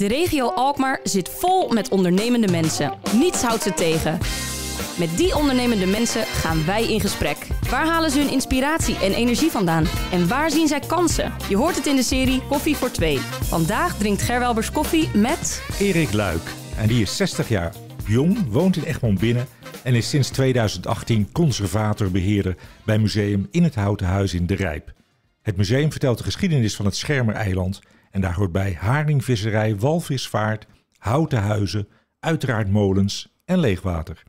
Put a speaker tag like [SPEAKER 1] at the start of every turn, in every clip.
[SPEAKER 1] De regio Alkmaar zit vol met ondernemende mensen. Niets houdt ze tegen. Met die ondernemende mensen gaan wij in gesprek. Waar halen ze hun inspiratie en energie vandaan? En waar zien zij kansen? Je hoort het in de serie Koffie voor Twee. Vandaag drinkt Gerwelbers koffie met...
[SPEAKER 2] Erik Luik. En die is 60 jaar jong, woont in Egmond binnen... en is sinds 2018 conservator-beheerder bij Museum In het Houten Huis in De Rijp. Het museum vertelt de geschiedenis van het Schermereiland... eiland en daar hoort bij haringvisserij, walvisvaart, houten huizen, uiteraard molens en leegwater.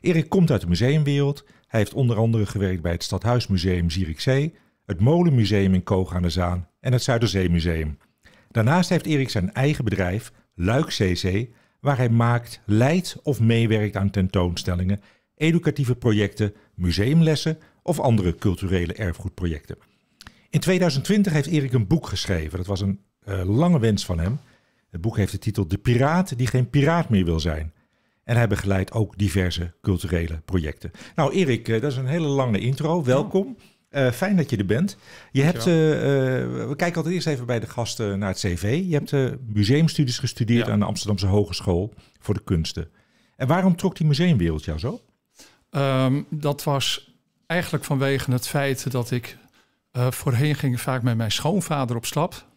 [SPEAKER 2] Erik komt uit de museumwereld. Hij heeft onder andere gewerkt bij het Stadhuismuseum Zierikzee, het Molenmuseum in Koog aan de Zaan en het Zuiderzeemuseum. Daarnaast heeft Erik zijn eigen bedrijf, Luik CC, waar hij maakt, leidt of meewerkt aan tentoonstellingen, educatieve projecten, museumlessen of andere culturele erfgoedprojecten. In 2020 heeft Erik een boek geschreven. Dat was een eh, lange wens van hem. Het boek heeft de titel De Piraat die geen piraat meer wil zijn. En hij begeleidt ook diverse culturele projecten. Nou, Erik, eh, dat is een hele lange intro. Welkom. Eh, fijn dat je er bent. Je hebt, we kijken altijd eerst even bij de gasten naar het CV. Je hebt museumstudies gestudeerd aan de Amsterdamse Hogeschool voor de Kunsten. En waarom trok die museumwereld
[SPEAKER 1] jou zo? Ehm, dat was eigenlijk vanwege het feit dat ik voorheen ging vaak met mijn schoonvader op stap.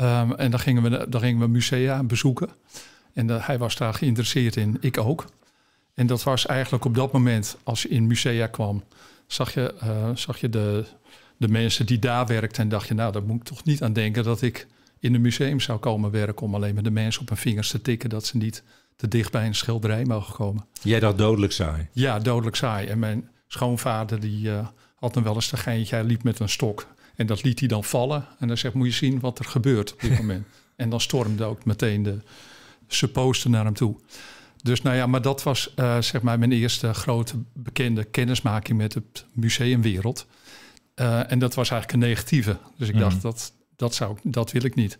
[SPEAKER 1] Ehm, en dan gingen, we, dan gingen we musea bezoeken. En eh, hij was daar geïnteresseerd in, ik ook. En dat was eigenlijk op dat moment, als je in musea kwam, zag je, eh, zag je de, de mensen die daar werkten. En dacht je, nou, daar moet ik toch niet aan denken dat ik in een museum zou komen werken. om alleen maar de mensen op mijn vingers te tikken dat ze niet te dicht bij een schilderij mogen komen.
[SPEAKER 2] Jij dacht dodelijk saai?
[SPEAKER 1] Ja, dodelijk saai. En mijn schoonvader, die. Eh, had dan wel eens de geintje, hij liep met een stok. En dat liet hij dan vallen. En dan zegt, moet je zien wat er gebeurt op dit moment. en dan stormde ook meteen de supposter naar hem toe. Dus nou ja, maar dat was eh, zeg maar mijn eerste grote bekende kennismaking met het museumwereld. Eh, en dat was eigenlijk een negatieve. Dus ik mhm. dacht, dat, dat, zou, dat wil ik niet.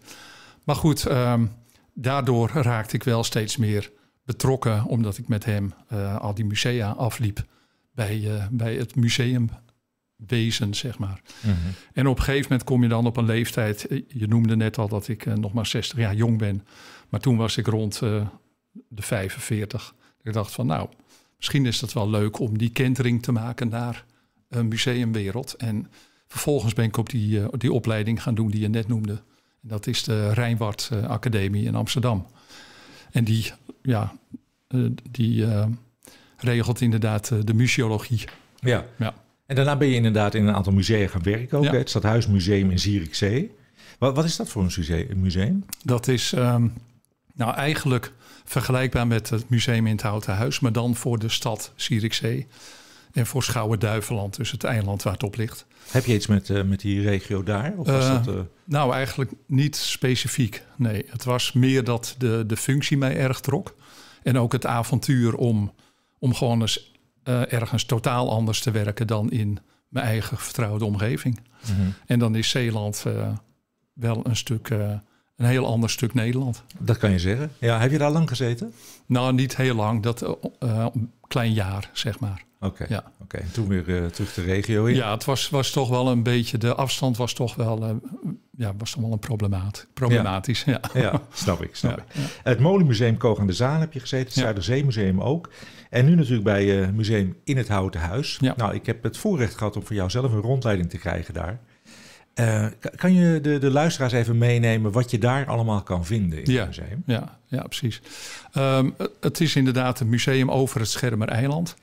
[SPEAKER 1] Maar goed, ehm, daardoor raakte ik wel steeds meer betrokken, omdat ik met hem eh, al die musea afliep bij, bij het museum wezen, zeg maar. Mhm. En op een gegeven moment kom je dan op een leeftijd. Eh, je noemde net al dat ik eh, nog maar 60 jaar jong ben. Maar toen was ik rond eh, de 45. Ik dacht van nou, misschien is het wel leuk om die kentering te maken naar een museumwereld. En vervolgens ben ik op die, die opleiding gaan doen die je net noemde. En dat is de Rijnwaard Academie in Amsterdam. En die, ja, die regelt inderdaad de museologie.
[SPEAKER 2] Ja. ja. En daarna ben je inderdaad in een aantal musea gaan werken ook. Ja. Het Stadhuismuseum in Zierikzee. Wat, wat is dat voor een museum?
[SPEAKER 1] Dat is ehm, nou eigenlijk vergelijkbaar met het museum in het Houten Huis, maar dan voor de stad Zierikzee. En voor Schouwen-Duiveland, dus het eiland waar het op ligt. Heb je iets
[SPEAKER 2] met, eh, met die regio daar? Of was eh, dat, eh?
[SPEAKER 1] Nou, eigenlijk niet specifiek. Nee, het was meer dat de, de functie mij erg trok. En ook het avontuur om, om gewoon eens eh, ergens totaal anders te werken dan in mijn eigen vertrouwde omgeving. Mhm. En dan is Zeeland eh, wel een stuk eh, een heel ander stuk Nederland. Dat kan je zeggen. Ja, heb je daar lang gezeten? Nou, niet heel lang. Dat uh, klein jaar, zeg maar. Oké. Ja.
[SPEAKER 2] Oké. Toen weer eh, terug de regio in. Ja,
[SPEAKER 1] het was, was toch wel een beetje. De afstand was toch wel, uh, ja, was toch wel een problemaat, problematisch. Ja. ja. snap
[SPEAKER 2] ik. Snap ik. Het Molenmuseum
[SPEAKER 1] Koog de Zaan heb je gezeten.
[SPEAKER 2] Het Zuiderzeemuseum ook. En nu natuurlijk bij Museum In het Houten Huis. Nou, ik heb het voorrecht gehad om voor jou zelf een rondleiding te krijgen daar. Eh, kan je de, de luisteraars even meenemen wat je daar allemaal kan vinden
[SPEAKER 1] in ja, het museum? Ja, ja precies. Ehm, het is inderdaad een museum over het Schermereiland.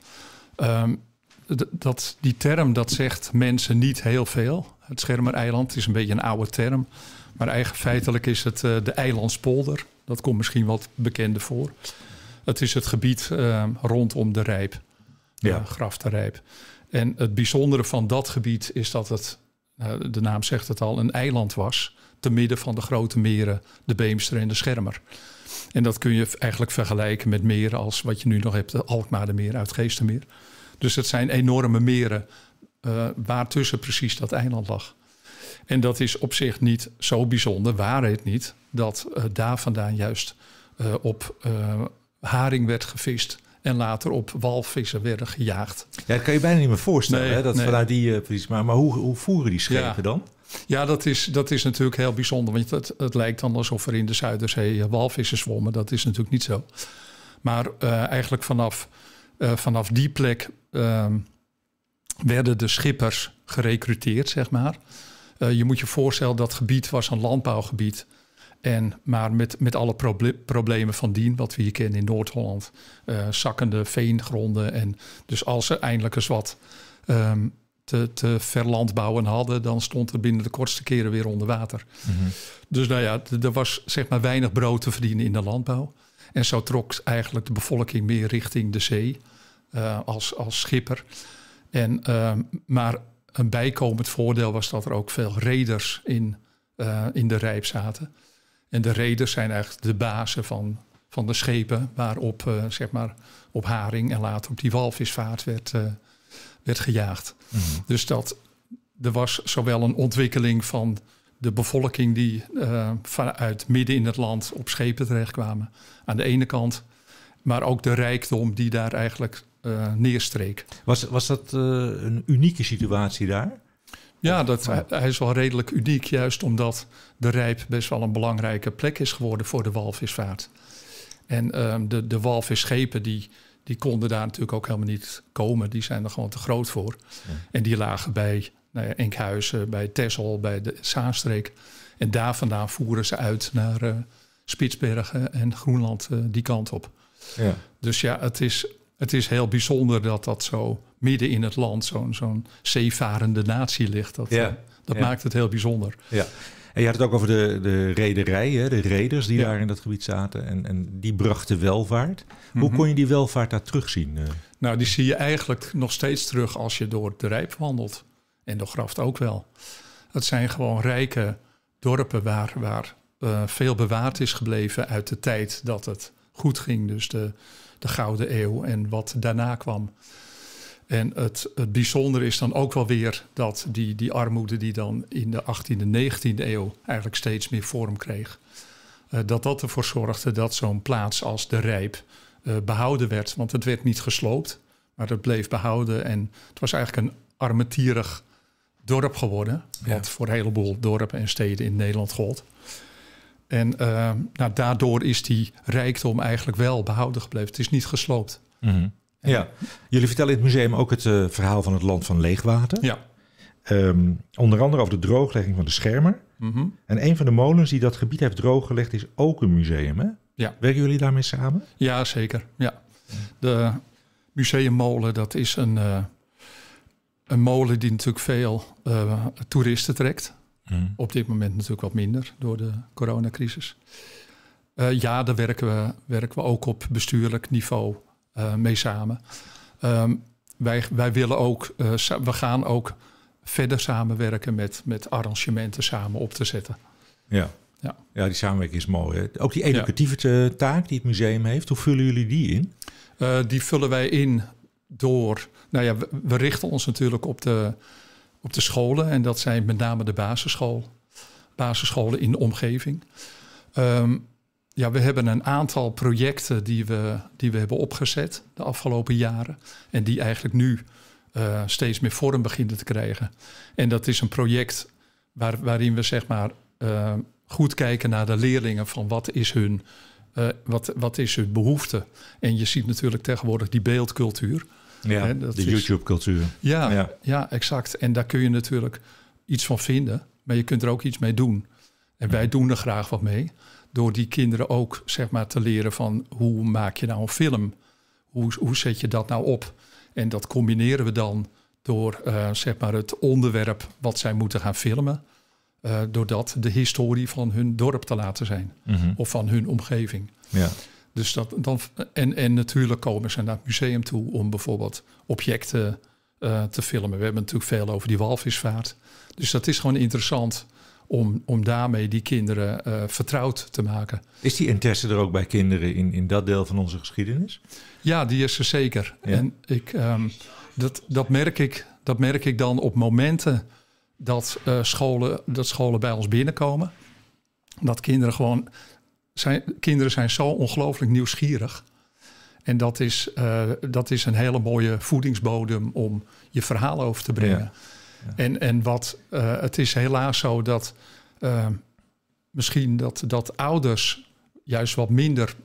[SPEAKER 1] Eiland. Ehm, dat, die term dat zegt mensen niet heel veel. Het Schermer Eiland is een beetje een oude term. Maar eigenlijk feitelijk is het uh, de eilandspolder. Dat komt misschien wat bekender voor. Het is het gebied ehm, rondom de Rijp, graf de Rijp. En het bijzondere van dat gebied is dat het eh, de naam zegt het al, een eiland was. Te midden van de grote meren, de Beemster en de Schermer. En dat kun je eigenlijk vergelijken met meren als wat je nu nog hebt, de Alkmaardermeer, Geestermeer. Dus het zijn enorme meren uh, eh, waartussen precies dat eiland lag. En dat is op zich niet zo bijzonder, waarheid niet, dat eh, daar vandaan juist op haring werd gevist, en later op walvissen werden gejaagd. Ja, dat kan je bijna niet meer voorstellen, hè? dat vanuit die
[SPEAKER 2] uh, eh, precies, Maar hoe, hoe voeren die schepen dan?
[SPEAKER 1] Ja, dat is, dat is natuurlijk heel bijzonder. Want het, het lijkt dan alsof er in de Zuiderzee eh, walvissen zwommen. Dat is natuurlijk niet zo. Maar eh, eigenlijk vanaf, vanaf die plek ehm, werden de schippers gerekruteerd, zeg maar. je moet je voorstellen, dat gebied was een landbouwgebied en, maar met, met alle problemen van dien, wat we hier kennen in Noord-Holland. Uh, zakkende veengronden. En dus als ze eindelijk eens wat ehm, te, te verlandbouwen hadden, dan stond het binnen de kortste keren weer onder water. Mhm. Dus nou ja, er was zeg maar weinig brood te verdienen in de landbouw. En zo trok eigenlijk de bevolking meer richting de zee eh, als, als schipper. En, ehm, maar een bijkomend voordeel was dat er ook veel reders in, eh, in de rijp zaten. En de reders zijn eigenlijk de bazen van, van de schepen waarop eh, zeg maar op haring en later op die walvisvaart werd, eh, werd gejaagd. Mhm. Dus dat er was zowel een ontwikkeling van de bevolking die eh, vanuit midden in het land op schepen terechtkwamen aan de ene kant, maar ook de rijkdom die daar eigenlijk neerstreek. Was, was dat een unieke situatie daar? Ja, dat, hij is wel redelijk uniek, juist omdat de rijp best wel een belangrijke plek is geworden voor de walvisvaart. En ehm, de, de walvisschepen die, die konden daar natuurlijk ook helemaal niet komen. Die zijn er gewoon te groot voor. En die lagen bij nou ja, Enkhuizen, bij Texel, bij de Zaanstreek. En daar vandaan voeren ze uit naar eh, Spitsbergen en Groenland eh, die kant op. Ja. Dus ja, het is het is heel bijzonder dat dat zo midden in het land, zo'n zo'n zeevarende natie ligt. Dat, ja. Eh, dat maakt het heel bijzonder.
[SPEAKER 2] Ja. En je had het ook over de, de rederijen, de reders die daar in dat gebied zaten. En, en die brachten welvaart. Hoe mhm. kon je die welvaart daar terugzien? Eh?
[SPEAKER 1] Nou, die zie je eigenlijk nog steeds terug als je door de Rijp wandelt. En de Graft ook wel. Het zijn gewoon rijke dorpen waar, waar eh, veel bewaard is gebleven uit de tijd dat het goed ging. Dus de, de Gouden Eeuw en wat daarna kwam. En het, het bijzondere is dan ook wel weer dat die, die armoede die dan in de 18e, 19e eeuw eigenlijk steeds meer vorm kreeg, eh, dat dat ervoor zorgde dat zo'n plaats als de Rijp eh, behouden werd. Want het werd niet gesloopt, maar het bleef behouden. En het was eigenlijk een armetierig dorp geworden, wat voor een heleboel dorpen en steden in Nederland gold. En eh, nou, daardoor is die rijkdom eigenlijk wel behouden gebleven. Het is niet gesloopt. Mhm. Ja,
[SPEAKER 2] jullie vertellen in het museum ook het eh, verhaal van het land van leegwater. Ja. Ehm, onder andere over de drooglegging van de schermer. Mhm. En een van de molens die dat gebied heeft drooggelegd is ook een museum. Hè?
[SPEAKER 1] Ja. Werken jullie daarmee samen? Ja, zeker. Ja. De museummolen, dat is een, eh, een molen die natuurlijk veel toeristen trekt. Mhm. Op dit moment natuurlijk wat minder door de coronacrisis. Eh, ja, daar werken we, werken we ook op bestuurlijk niveau eh, mee samen. Ehm, wij, wij willen ook, eh, we gaan ook verder samenwerken met, met arrangementen samen op te zetten.
[SPEAKER 2] Ja. Ja. ja, die samenwerking is mooi. Hè? Ook die
[SPEAKER 1] educatieve taak die het museum heeft, hoe vullen jullie die in? die vullen wij in door. Nou ja, we richten ons natuurlijk op de op de scholen. En dat zijn met name de basisschool, basisscholen in de omgeving. Ehm, ja, we hebben een aantal projecten die we, die we hebben opgezet de afgelopen jaren. En die eigenlijk nu eh, steeds meer vorm beginnen te krijgen. En dat is een project waar, waarin we zeg maar ehm, goed kijken naar de leerlingen van wat is hun, eh, wat, wat is hun behoefte. En je ziet natuurlijk tegenwoordig die beeldcultuur. Ja, de YouTube-cultuur. Ja, ja, exact. En daar kun je natuurlijk iets van vinden, maar je kunt er ook iets mee doen. En wij doen er graag wat mee. Door die kinderen ook zeg maar, te leren van hoe maak je nou een film? Hoe, zet je dat nou op? En dat combineren we dan door eh, zeg maar het onderwerp wat zij moeten gaan filmen. Eh, door dat de historie van hun dorp te laten zijn. Mhm. Of van hun omgeving. Ja. Dus dat, dan, en, en natuurlijk komen ze naar het museum toe om bijvoorbeeld objecten eh, te filmen. We hebben natuurlijk veel over die walvisvaart. Dus dat is gewoon interessant om, om daarmee die kinderen eh, vertrouwd te maken.
[SPEAKER 2] Is die interesse er ook bij kinderen in, in dat deel van onze geschiedenis?
[SPEAKER 1] Ja, die is er zeker. En ik, ehm, dat, dat, merk ik, dat merk ik dan op momenten dat, eh, scholen, dat scholen bij ons binnenkomen. Dat kinderen gewoon kinderen zijn zo ongelooflijk nieuwsgierig. En dat is, eh, dat is een hele mooie voedingsbodem om je verhaal over te brengen. En, en wat, eh, het is helaas zo dat eh, misschien dat, dat ouders juist wat minder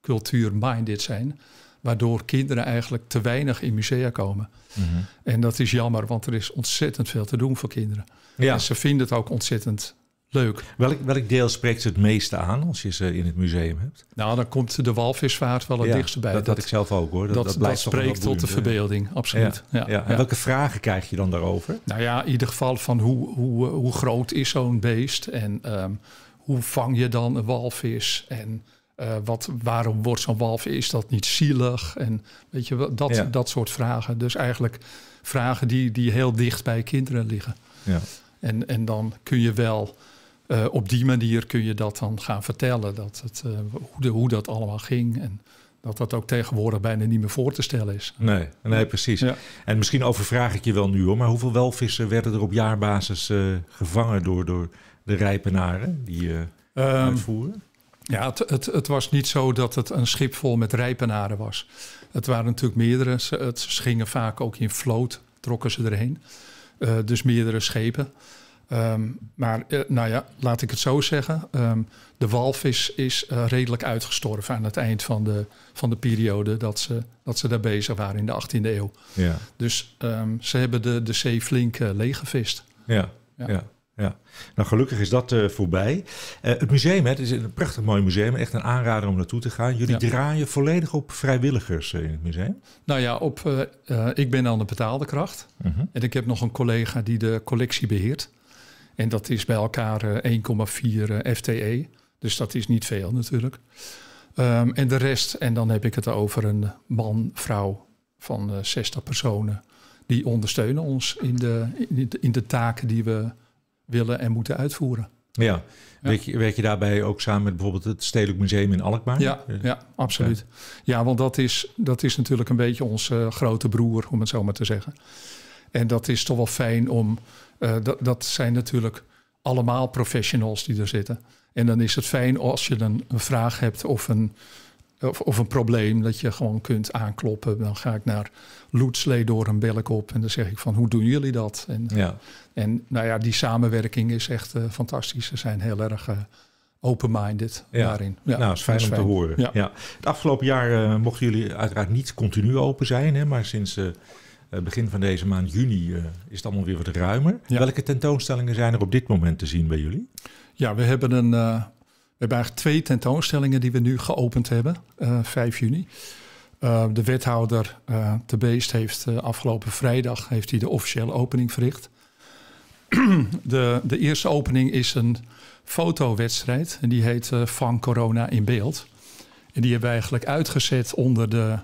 [SPEAKER 1] cultuur-minded zijn. Waardoor kinderen eigenlijk te weinig in musea komen. Mhm. En dat is jammer, want er is ontzettend veel te doen voor kinderen.
[SPEAKER 2] Ja. En ze vinden het ook ontzettend leuk. Welk, welk deel spreekt ze het meeste aan als je ze in het museum hebt?
[SPEAKER 1] Nou, dan komt de walvisvaart wel het ja, dichtst bij. Dat, ik zelf ook hoor. Dat, dat, spreekt tot de verbeelding, absoluut. Ja, ja, en
[SPEAKER 2] welke vragen krijg je dan daarover?
[SPEAKER 1] Nou ja, in ieder geval van hoe, hoe, eh, hoe groot is zo'n beest en ehm, hoe vang je dan een walvis en... Eh, wat, waarom wordt zo'n walvis, is dat niet zielig? En weet je, dat, dat soort vragen. Dus eigenlijk vragen die, die heel dicht bij kinderen liggen. Ja. En, en dan kun je wel eh, op die manier kun je dat dan gaan vertellen, dat het, eh, hoe, dat allemaal ging. En dat dat ook tegenwoordig bijna niet meer voor te stellen is. Nee, nee
[SPEAKER 2] precies. En misschien overvraag ik je wel nu hoor, maar hoeveel welvissen werden er op jaarbasis eh, gevangen door, door de rijpenaren die uh, uitvoeren?
[SPEAKER 1] ja, het, het, het, was niet zo dat het een schip vol met rijpenaren was. Het waren natuurlijk meerdere. Ze, het, gingen vaak ook in vloot, trokken ze erheen. dus meerdere schepen. Ehm, maar eh, nou ja, laat ik het zo zeggen. Ehm, de walvis is eh, redelijk uitgestorven aan het eind van de, van de periode dat ze, dat ze daar bezig waren in de 18e eeuw. Ja. Dus ehm, ze hebben de, de zee flink uh, leeggevist. Ja, ja.
[SPEAKER 2] ja. nou gelukkig is dat voorbij. het museum, hè, het is een prachtig mooi museum, echt een aanrader om naartoe te gaan. Jullie draaien volledig op vrijwilligers in het museum?
[SPEAKER 1] Nou ja, op, ik ben dan de betaalde kracht. Mhm. En ik heb nog een collega die de collectie beheert. En dat is bij elkaar 1,4 eh, eh, FTE. Dus dat is niet veel natuurlijk. Ehm, en de rest, en dan heb ik het over een man, vrouw van 60 eh, personen. Die ondersteunen ons in de, in de, in de taken die we willen en moeten uitvoeren.
[SPEAKER 2] Ja, Werk, je, werk, je, daarbij ook samen met bijvoorbeeld het Stedelijk Museum in Alkmaar? Ja, ja
[SPEAKER 1] absoluut. Ja, want dat is, dat is natuurlijk een beetje onze grote broer, om het zo maar te zeggen. En dat is toch wel fijn om. Eh, dat, dat zijn natuurlijk allemaal professionals die er zitten. En dan is het fijn als je een, een vraag hebt of een, of, of, een probleem, dat je gewoon kunt aankloppen. Dan ga ik naar Loetslee door een bel ik op en dan zeg ik van hoe doen jullie dat? En, eh, ja. en nou ja, die samenwerking is echt eh, fantastisch. Ze zijn heel erg open-minded daarin. Ja, nou, is fijn om te horen. Ja.
[SPEAKER 2] Het afgelopen jaar mochten jullie uiteraard niet continu open zijn, hè, maar sinds eh, begin van deze maand juni eh, is het allemaal weer wat ruimer. Welke tentoonstellingen zijn er op dit moment te zien bij jullie?
[SPEAKER 1] Ja, we hebben, een, eh, we hebben eigenlijk twee tentoonstellingen die we nu geopend hebben, 5 juni. de wethouder uh, te Beest heeft afgelopen vrijdag heeft hij de officiële opening verricht. de, de eerste opening is een fotowedstrijd en die heet Van Corona in Beeld. En die hebben we eigenlijk uitgezet onder de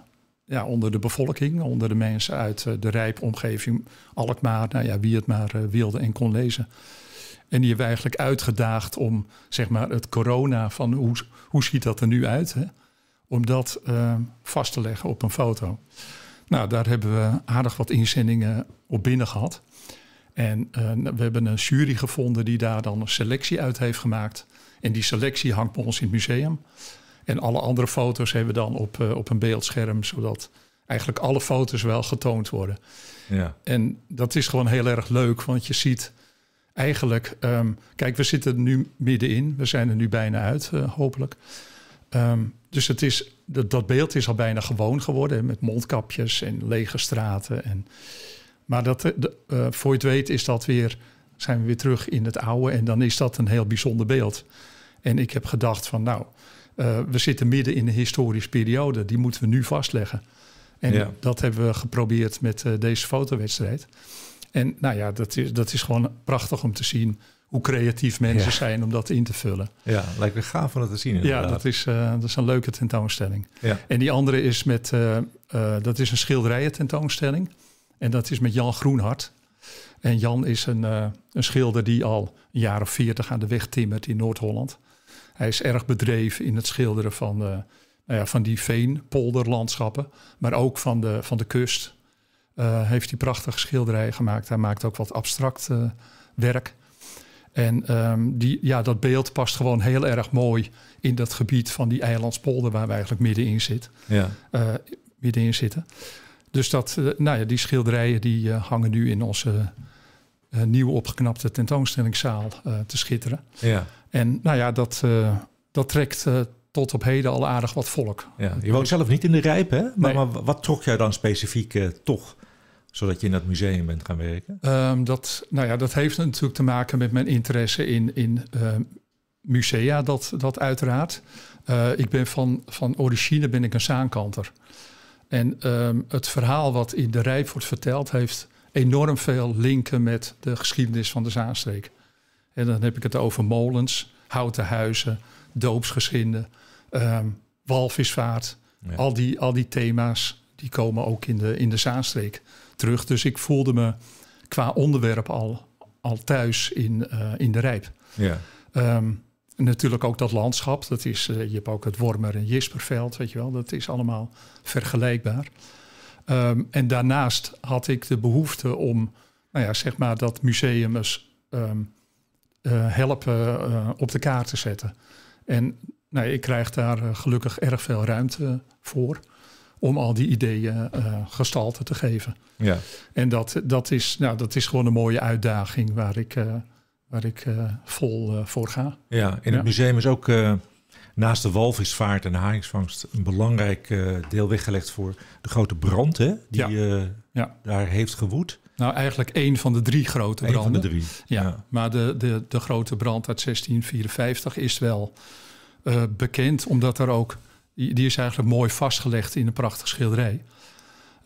[SPEAKER 1] ja, onder de bevolking, onder de mensen uit eh, de rijpomgeving omgeving, Alkmaar, nou ja, wie het maar eh, wilde en kon lezen. En die hebben eigenlijk uitgedaagd om zeg maar, het corona van hoe, hoe ziet dat er nu uit, hè? om dat eh, vast te leggen op een foto. Nou, daar hebben we aardig wat inzendingen op binnen gehad. En nou, we hebben een jury gevonden die daar dan een selectie uit heeft gemaakt. En die selectie hangt bij ons in het museum. En alle andere foto's hebben we dan op, eh, op een beeldscherm, zodat eigenlijk alle foto's wel getoond worden. Ja. En dat is gewoon heel erg leuk, want je ziet eigenlijk, ehm, kijk, we zitten nu middenin, we zijn er nu bijna uit, eh, hopelijk. Ehm, dus het is, dat, dat, beeld is al bijna gewoon geworden, met mondkapjes en lege straten. En, maar dat, eh, de, voor je het weet is dat weer, zijn we weer terug in het oude en dan is dat een heel bijzonder beeld. En ik heb gedacht van nou, eh, we zitten midden in een historische periode. Die moeten we nu vastleggen. En dat hebben we geprobeerd met eh, deze fotowedstrijd. En nou ja, dat is, dat is gewoon prachtig om te zien hoe creatief mensen zijn om dat in te vullen. Ja, lijkt me gaaf om dat te zien. Ja, dat is, eh, dat is een leuke tentoonstelling. Ja. En die andere is met, dat is een schilderijen tentoonstelling. En dat is met Jan Groenhart. En Jan is een, een schilder die al een jaar of veertig aan de weg timmert in Noord-Holland. Hij is erg bedreven in het schilderen van, eh, nou ja, van die veenpolderlandschappen, maar ook van de, van de kust. Uh, heeft hij prachtige schilderijen gemaakt. Hij maakt ook wat abstract eh, werk. En ehm, die, ja, dat beeld past gewoon heel erg mooi in dat gebied van die eilandspolder waar we eigenlijk middenin, zit, ja. middenin zitten. Dus dat, nou ja, die schilderijen die hangen nu in onze eh, nieuw opgeknapte tentoonstellingszaal eh, te schitteren. Ja. En nou ja, dat, eh, dat trekt tot op heden al aardig wat volk. Ja, je dus woont zelf
[SPEAKER 2] niet in de Rijp, hè? Maar, maar wat trok jij dan specifiek toch, zodat je in dat museum bent gaan werken?
[SPEAKER 1] Ehm, dat, nou ja, dat heeft natuurlijk te maken met mijn interesse in, in musea, dat, dat uiteraard. ik ben van, van origine ben ik een zaankanter. En ehm, het verhaal wat in de Rijp wordt verteld, heeft enorm veel linken met de geschiedenis van de Zaanstreek. En dan heb ik het over molens, houten huizen, doopsgezinden, um, ehm, walvisvaart. Al, die, al die thema's die komen ook in de, in de Zaanstreek terug. Dus ik voelde me qua onderwerp al, al thuis in, eh, in de Rijp. Ja. Ehm, natuurlijk ook dat landschap. Dat is, eh, je hebt ook het Wormer- en Jisperveld, weet je wel. Dat is allemaal vergelijkbaar. Ehm, en daarnaast had ik de behoefte om, nou ja, zeg maar, dat museum ehm, eh, helpen eh, op de kaart te zetten. En nou, ik krijg daar eh, gelukkig erg veel ruimte voor om al die ideeën gestalte te geven. Ja. En dat, dat, is, nou, dat is gewoon een mooie uitdaging waar ik, waar ik vol voor ga. Ja, in het
[SPEAKER 2] museum is ook naast de walvisvaart en de haaienvangst een belangrijk eh, deel weggelegd voor de grote brand hè, die eh, daar heeft gewoed.
[SPEAKER 1] Nou, eigenlijk één van de drie grote branden. van de drie. Ja, maar de, de, de grote brand uit 1654 is wel eh, bekend, omdat er ook, die, is eigenlijk mooi vastgelegd in een prachtige schilderij.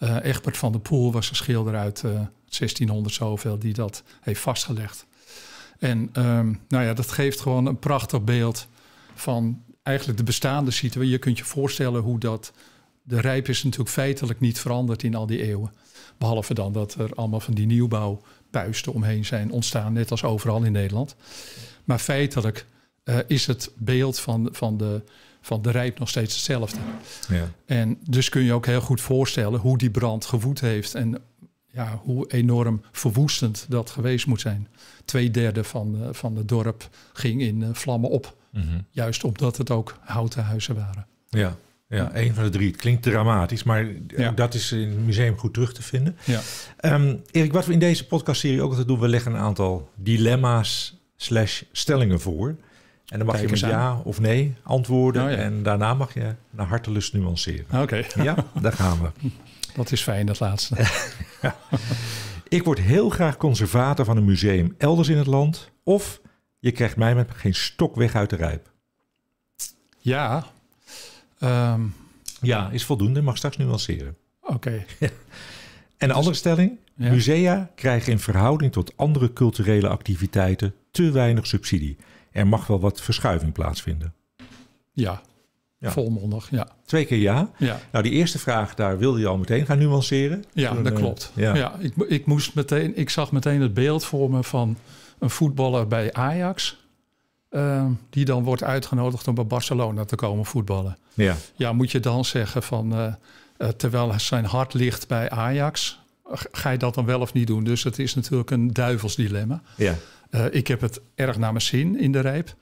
[SPEAKER 1] Uh, Egbert van der Poel was een schilder uit uh, 1600 zoveel die dat heeft vastgelegd. En ehm, nou ja, dat geeft gewoon een prachtig beeld van eigenlijk de bestaande situatie. Je kunt je voorstellen hoe dat. De rijp is natuurlijk feitelijk niet veranderd in al die eeuwen. Behalve dan dat er allemaal van die nieuwbouwpuisten omheen zijn ontstaan, net als overal in Nederland. Maar feitelijk eh, is het beeld van, van, de, van de rijp nog steeds hetzelfde. Ja. En dus kun je ook heel goed voorstellen hoe die brand gewoed heeft en ja, hoe enorm verwoestend dat geweest moet zijn. Twee derde van, eh, van het dorp ging in eh, vlammen op. Mm Juist omdat het ook houten huizen waren.
[SPEAKER 2] Ja, ja, één van de drie. Het klinkt dramatisch, maar eh, dat is in het museum goed terug te vinden. Ja. Ehm, Erik, wat we in deze podcastserie ook altijd doen, we leggen een aantal dilemma's slash stellingen voor. En dan mag je met ja of nee antwoorden. Oh, en daarna mag je naar hartelust nuanceren. Ah, oké. Ja, daar gaan we. Dat is fijn, dat laatste. Ik word heel graag conservator van een museum elders in het land. Of je krijgt mij met geen stok weg uit de rijp. Ja. Ehm, ja, is voldoende. Mag straks nuanceren. Oké. en andere stelling. Musea krijgen in verhouding tot andere culturele activiteiten te weinig subsidie. Er mag wel wat verschuiving plaatsvinden.
[SPEAKER 1] Ja, ja. volmondig. Ja.
[SPEAKER 2] Twee keer ja. ja. Nou, die eerste vraag, daar wilde je al meteen gaan
[SPEAKER 1] nuanceren. Ja, dat eh, klopt. Ja. ja. ik, ik moest meteen, ik zag meteen het beeld voor me van een voetballer bij Ajax. Eh, die dan wordt uitgenodigd om bij Barcelona te komen voetballen. Ja, ja moet je dan zeggen van. Eh, eh, terwijl zijn hart ligt bij Ajax. Ga je dat dan wel of niet doen? Dus het is natuurlijk een duivels dilemma. Ja. ik heb het erg naar mijn zin in de rijp,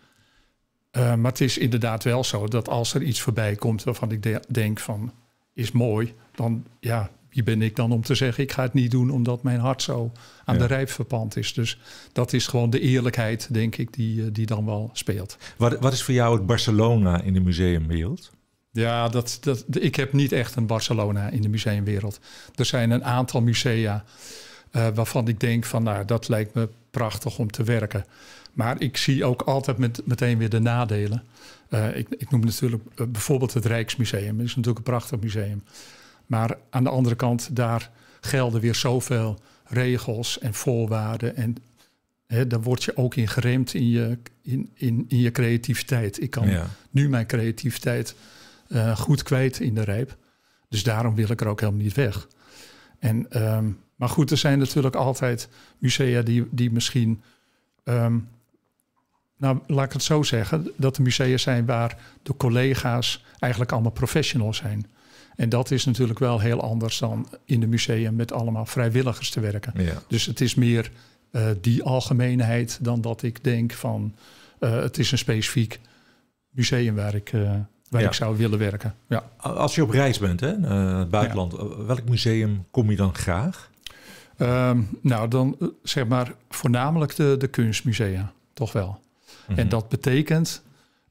[SPEAKER 1] maar het is inderdaad wel zo dat als er iets voorbij komt waarvan ik denk van is mooi, dan ja, wie ben ik dan om te zeggen, ik ga het niet doen omdat mijn hart zo aan de rijp verpand is. Dus dat is gewoon de eerlijkheid, denk ik, die, eh, die dan wel speelt.
[SPEAKER 2] Wat, wat is voor jou het Barcelona in de museumwereld?
[SPEAKER 1] Ja, dat, dat, ik heb niet echt een Barcelona in de museumwereld. Er zijn een aantal musea eh, waarvan ik denk van, nou, dat lijkt me prachtig om te werken. Maar ik zie ook altijd met, meteen weer de nadelen. Eh, ik, ik, noem natuurlijk bijvoorbeeld het Rijksmuseum. Dat is natuurlijk een prachtig museum. Maar aan de andere kant, daar gelden weer zoveel regels en voorwaarden. En hè, daar word je ook in geremd in je, in, in, in je creativiteit. Ik kan nu mijn creativiteit eh, goed kwijt in de rijp. Dus daarom wil ik er ook helemaal niet weg. En, ehm, maar goed, er zijn natuurlijk altijd musea die, die misschien. Ehm, nou, laat ik het zo zeggen, dat er musea zijn waar de collega's eigenlijk allemaal professionals zijn. En dat is natuurlijk wel heel anders dan in een museum met allemaal vrijwilligers te werken. Dus het is meer eh, die algemeenheid dan dat ik denk van eh, het is een specifiek museum waar ik, eh, waar ik zou willen werken.
[SPEAKER 2] Ja. Als je op reis bent, hè, het buitenland, welk
[SPEAKER 1] museum kom je dan graag? Ehm, nou, dan zeg maar voornamelijk de, de kunstmusea, toch wel. Mhm. En dat betekent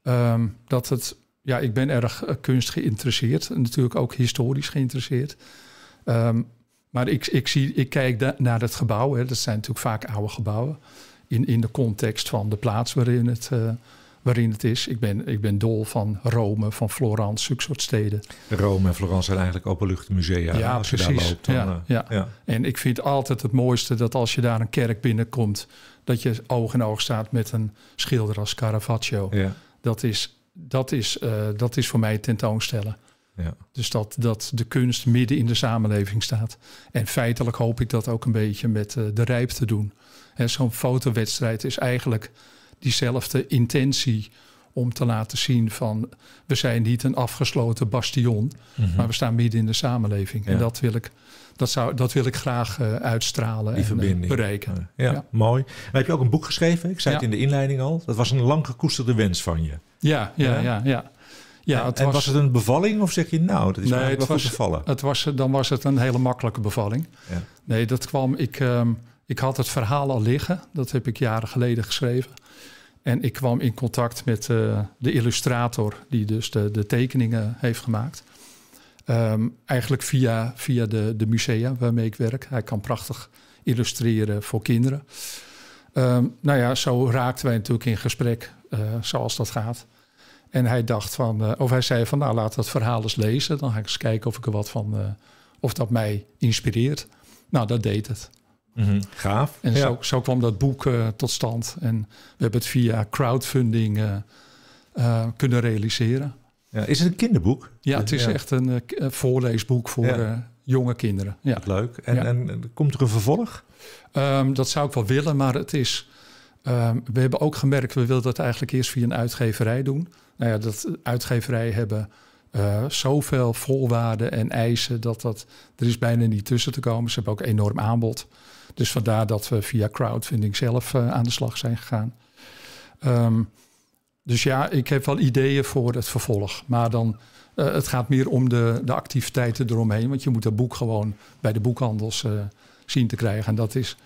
[SPEAKER 1] ehm, dat het ja, ik ben erg eh, kunst geïnteresseerd. En natuurlijk ook historisch geïnteresseerd. Ehm, maar ik, ik, zie, ik kijk naar het gebouw. Hè. Dat zijn natuurlijk vaak oude gebouwen. In, in de context van de plaats waarin het, eh, waarin het is. Ik ben, ik ben dol van Rome, van Florence, zulke soort steden.
[SPEAKER 2] Rome en Florence zijn eigenlijk openluchtmusea. Ja, als precies. je loopt. ja, eh, ja. ja,
[SPEAKER 1] En ik vind altijd het mooiste dat als je daar een kerk binnenkomt... dat je oog in oog staat met een schilder als Caravaggio. Ja. Dat is dat is, eh, dat is voor mij tentoonstellen. Ja. Dus dat, dat de kunst midden in de samenleving staat. En feitelijk hoop ik dat ook een beetje met eh, de rijp te doen. Zo'n fotowedstrijd is eigenlijk diezelfde intentie om te laten zien van we zijn niet een afgesloten bastion, mhm. maar we staan midden in de samenleving. En dat wil ik, dat zou, dat wil ik graag eh, uitstralen en bereiken. Ja, ja. mooi. Maar heb je ook een boek geschreven? Ik zei het in de inleiding al.
[SPEAKER 2] Dat was een lang gekoesterde wens van je.
[SPEAKER 1] Ja, ja, ja, ja. ja. het en was, het een
[SPEAKER 2] bevalling of zeg je nou, dat is nee, het was, bevallen?
[SPEAKER 1] Het was, dan was het een hele makkelijke bevalling. Ja. Nee, dat kwam, ik, ehm, ik had het verhaal al liggen, dat heb ik jaren geleden geschreven. En ik kwam in contact met eh, de illustrator die dus de, de tekeningen heeft gemaakt. Ehm, eigenlijk via, via de, de musea waarmee ik werk. Hij kan prachtig illustreren voor kinderen. Ehm, nou ja, zo raakten wij natuurlijk in gesprek, eh, zoals dat gaat. En hij dacht van, eh, of hij zei van, nou laat dat verhaal eens lezen. Dan ga ik eens kijken of ik er wat van, eh, of dat mij inspireert. Nou, dat deed het. Mhm, gaaf. En zo, zo, kwam dat boek tot stand. En we hebben het via crowdfunding kunnen realiseren.
[SPEAKER 2] Ja, is het een kinderboek?
[SPEAKER 1] Ja, het is echt een voorleesboek voor jonge kinderen. Ja. leuk. En, en komt er een vervolg? Ehm, dat zou ik wel willen, maar het is. Ehm, we hebben ook gemerkt, we wilden dat eigenlijk eerst via een uitgeverij doen. Nou ja, dat uitgeverij hebben eh, zoveel voorwaarden en eisen dat, dat er is bijna niet tussen te komen. Ze hebben ook enorm aanbod. Dus vandaar dat we via crowdfunding zelf eh, aan de slag zijn gegaan. Ehm, dus ja, ik heb wel ideeën voor het vervolg. Maar dan, eh, het gaat meer om de, de activiteiten eromheen. Want je moet dat boek gewoon bij de boekhandels zien te krijgen. En dat is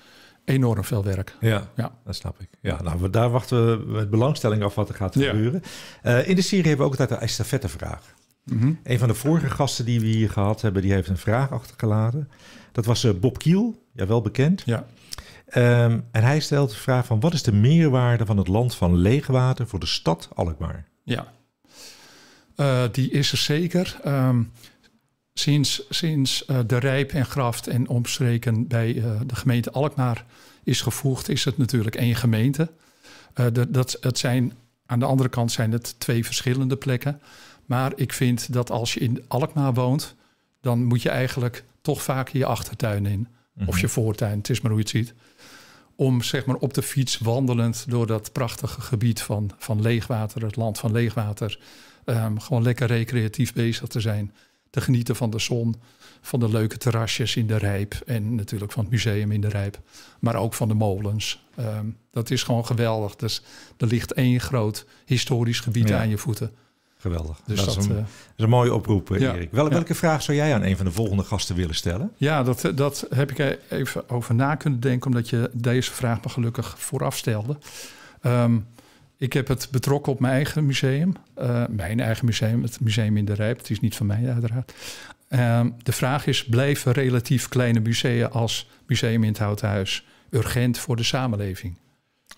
[SPEAKER 1] enorm veel werk. Ja, ja. dat snap
[SPEAKER 2] ik. Ja, nou, daar wachten we met belangstelling af wat er gaat gebeuren. Eh, in de serie hebben we ook altijd een estafettevraag. Mm -hmm. Een van de vorige gasten die we hier gehad hebben, die heeft een vraag achtergelaten. Dat was eh, Bob Kiel, ja wel bekend. Ja. Ehm, en hij stelt de vraag van wat is de meerwaarde van het land van leegwater voor de stad Alkmaar?
[SPEAKER 1] Ja, eh, die is er zeker. Ehm, sinds, sinds eh, de Rijp en Graft en omstreken bij eh, de gemeente Alkmaar is gevoegd, is het natuurlijk één gemeente. Eh, dat, zijn, aan de andere kant zijn het twee verschillende plekken. Maar ik vind dat als je in Alkmaar woont, dan moet je eigenlijk toch vaak je achtertuin in. Of mhm. je voortuin, het is maar hoe je het ziet. Om zeg maar op de fiets wandelend door dat prachtige gebied van, van leegwater, het land van leegwater, ehm, gewoon lekker recreatief bezig te zijn te genieten van de zon, van de leuke terrasjes in de Rijp en natuurlijk van het museum in de Rijp, maar ook van de molens. Ehm, dat is gewoon geweldig. Dus er ligt één groot historisch gebied aan je voeten. Geweldig. Dus dat, is, eh, een, mooie
[SPEAKER 2] oproep, eh, Erik. Wel, Welke vraag zou jij aan een van de volgende gasten willen stellen?
[SPEAKER 1] Ja, dat, eh, dat heb ik even over na kunnen denken, omdat je deze vraag me gelukkig vooraf stelde. Ehm, ik heb het betrokken op mijn eigen museum. Eh, mijn eigen museum, het museum in de Rijp. Het is niet van mij, uiteraard. Ehm, de vraag is: blijven relatief kleine musea als Museum in het Houthuis urgent voor de samenleving?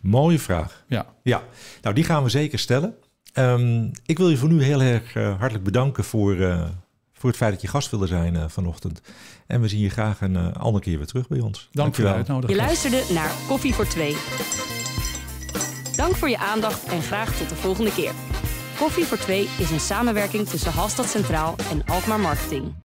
[SPEAKER 1] Mooie vraag. Ja. ja. Nou, die gaan we zeker stellen. Ehm, ik wil je voor nu
[SPEAKER 2] heel erg eh, hartelijk bedanken voor, eh, voor het feit dat je gast wilde zijn vanochtend. En we zien je graag een andere keer weer terug bij ons. Dank Dankjewel. voor de uitnodiging. Je
[SPEAKER 1] luisterde naar Koffie voor Twee. Dank voor je aandacht en graag tot de volgende keer. Koffie voor Twee is een samenwerking tussen Halstad Centraal en Alkmaar Marketing.